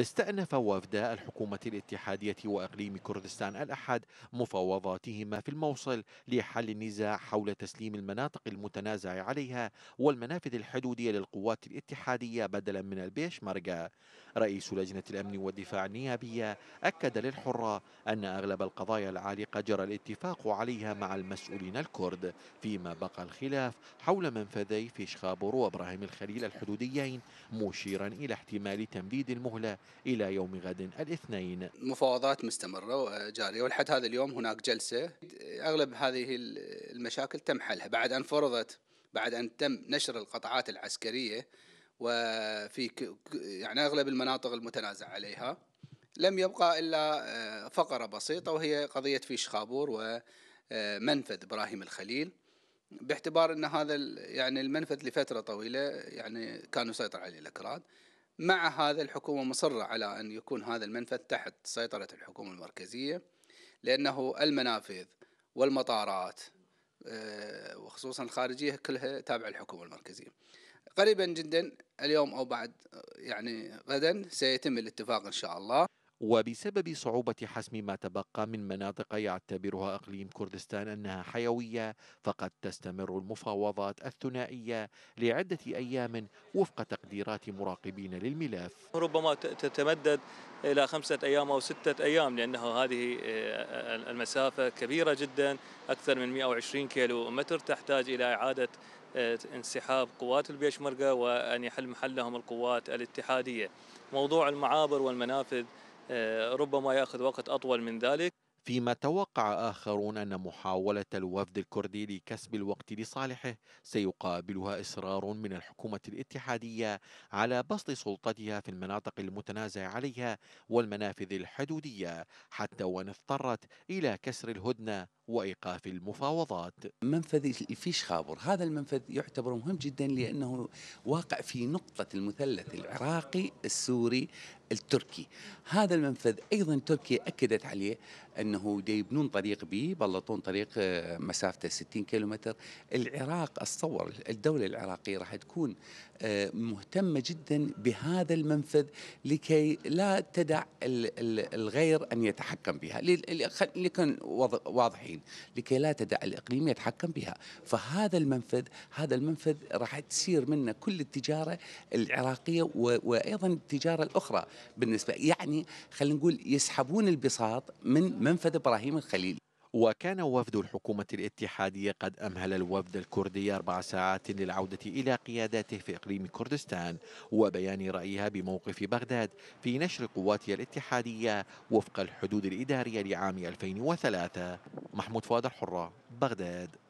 استأنف وفد الحكومة الاتحادية وإقليم كردستان الأحد مفاوضاتهما في الموصل لحل النزاع حول تسليم المناطق المتنازع عليها والمنافذ الحدودية للقوات الاتحادية بدلا من البيشمركة رئيس لجنة الأمن والدفاع النيابية أكد للحرة أن أغلب القضايا العالقة جرى الاتفاق عليها مع المسؤولين الكرد فيما بقى الخلاف حول منفذي فيشخابور وإبراهيم الخليل الحدوديين مشيرا إلى احتمال تمديد المهلة إلى يوم غد الاثنين مفاوضات مستمرة وجارية ولحد هذا اليوم هناك جلسة أغلب هذه المشاكل تم حلها بعد أن فرضت بعد أن تم نشر القطعات العسكرية وفي يعني أغلب المناطق المتنازع عليها لم يبقى إلا آه، فقرة بسيطة وهي قضية فيش خابور ومنفذ إبراهيم الخليل باعتبار ان هذا يعني المنفذ لفتره طويله يعني كان يسيطر عليه الاكراد مع هذا الحكومة مصرة على أن يكون هذا المنفذ تحت سيطرة الحكومة المركزية لأنه المنافذ والمطارات آه، وخصوصا الخارجية كلها تابعة للحكومة المركزية قريبا جدا اليوم أو بعد يعني غدا سيتم الاتفاق إن شاء الله وبسبب صعوبة حسم ما تبقى من مناطق يعتبرها إقليم كردستان أنها حيوية فقد تستمر المفاوضات الثنائية لعدة أيام وفق تقديرات مراقبين للملف ربما تتمدد إلى خمسة أيام أو ستة أيام لأنها هذه آه، المسافة كبيرة جدا أكثر من 120 كيلو متر تحتاج إلى إعادة آه، انسحاب قوات البيشمركة وأن يحل محلهم القوات الاتحادية موضوع المعابر والمنافذ آه، ربما ياخذ وقت اطول من ذلك فيما توقع آخرون أن محاولة الوفد الكردي لكسب الوقت لصالحه سيقابلها إصرار من الحكومة الاتحادية على بسط سلطتها في المناطق المتنازع عليها والمنافذ الحدودية حتى وإن اضطرت إلى كسر الهدنة وإيقاف المفاوضات منفذ الفيش خابر هذا المنفذ يعتبر مهم جدا لأنه واقع في نقطة المثلث العراقي السوري التركي هذا المنفذ أيضا تركيا أكدت عليه أنه يبنون طريق بي بلطون طريق آه، مسافته 60 كيلومتر العراق أتصور الدولة العراقية راح تكون آه، مهتمة جدا بهذا المنفذ لكي لا تدع الغير أن يتحكم بها لكن واضحين لكي لا تدع الإقليم يتحكم بها فهذا المنفذ هذا المنفذ راح تسير منه كل التجارة العراقية وأيضا التجارة الأخرى بالنسبة يعني خلينا نقول يسحبون البساط من منفذ إبراهيم الخليل وكان وفد الحكومة الاتحادية قد أمهل الوفد الكردي أربع ساعات للعودة إلى قياداته في إقليم كردستان وبيان رأيها بموقف بغداد في نشر قواتها الاتحادية وفق الحدود الإدارية لعام 2003 محمود فؤاد الحرة بغداد